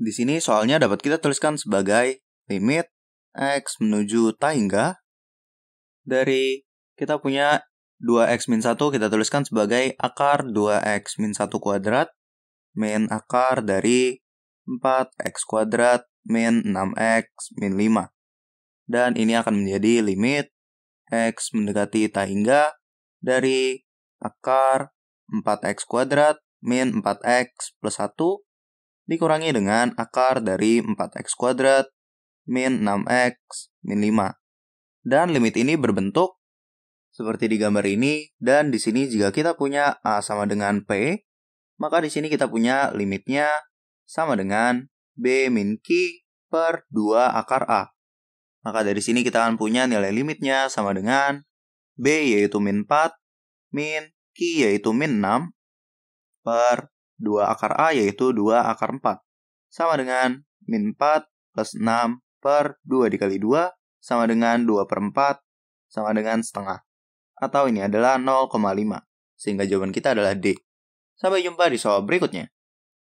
Di sini soalnya dapat kita tuliskan sebagai limit x menuju tangga dari kita punya 2x-1 kita tuliskan sebagai akar 2x-1 kuadrat min akar dari 4x kuadrat min 6x min 5. Dan ini akan menjadi limit x mendekati tak hingga dari akar 4x kuadrat min 4x plus 1 dikurangi dengan akar dari 4x kuadrat min 6x min 5. Dan limit ini berbentuk seperti di gambar ini dan di sini jika kita punya A sama dengan P, maka di sini kita punya limitnya sama dengan B min Q per 2 akar A. Maka dari sini kita akan punya nilai limitnya sama dengan B yaitu min 4 min Q yaitu min 6 per 2 akar A yaitu 2 akar 4. Sama dengan min 4 plus 6 per 2 dikali 2 sama dengan 2 per 4 sama dengan setengah. Atau ini adalah 0,5. Sehingga jawaban kita adalah D. Sampai jumpa di soal berikutnya.